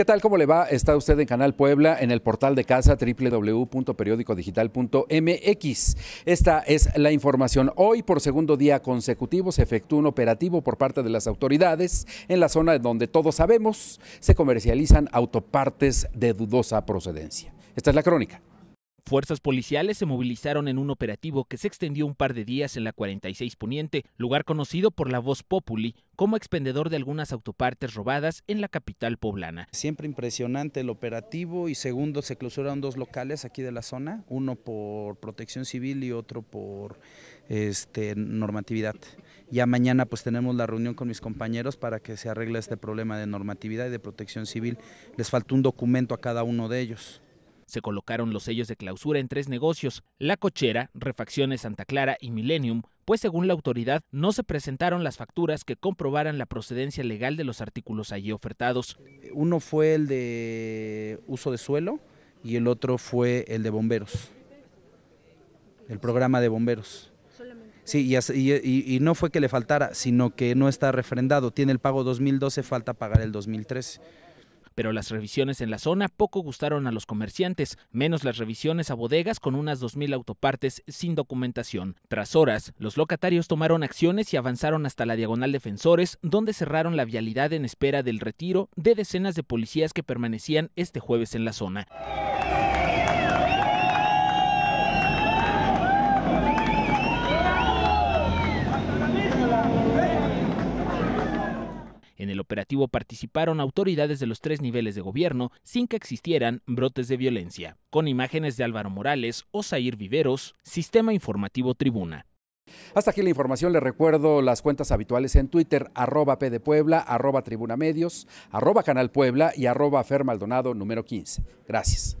¿Qué tal? ¿Cómo le va? Está usted en Canal Puebla, en el portal de casa www.periodicodigital.mx. Esta es la información. Hoy, por segundo día consecutivo, se efectúa un operativo por parte de las autoridades en la zona donde todos sabemos se comercializan autopartes de dudosa procedencia. Esta es la crónica. Fuerzas policiales se movilizaron en un operativo que se extendió un par de días en la 46 Poniente, lugar conocido por la voz populi como expendedor de algunas autopartes robadas en la capital poblana. Siempre impresionante el operativo y segundo se clausuraron dos locales aquí de la zona, uno por protección civil y otro por este, normatividad. Ya mañana pues tenemos la reunión con mis compañeros para que se arregle este problema de normatividad y de protección civil. Les faltó un documento a cada uno de ellos. Se colocaron los sellos de clausura en tres negocios, La Cochera, Refacciones Santa Clara y Millennium, pues según la autoridad no se presentaron las facturas que comprobaran la procedencia legal de los artículos allí ofertados. Uno fue el de uso de suelo y el otro fue el de bomberos, el programa de bomberos. Sí, y, y, no fue que le faltara, sino que no está refrendado. Tiene el pago 2012, falta pagar el 2013 pero las revisiones en la zona poco gustaron a los comerciantes, menos las revisiones a bodegas con unas 2.000 autopartes sin documentación. Tras horas, los locatarios tomaron acciones y avanzaron hasta la diagonal Defensores, donde cerraron la vialidad en espera del retiro de decenas de policías que permanecían este jueves en la zona. En el operativo participaron autoridades de los tres niveles de gobierno sin que existieran brotes de violencia, con imágenes de Álvaro Morales, o Osair Viveros, Sistema Informativo Tribuna. Hasta aquí la información, les recuerdo las cuentas habituales en Twitter, arroba P de arroba Tribuna Medios, arroba Canal y arroba Fer Maldonado número 15. Gracias.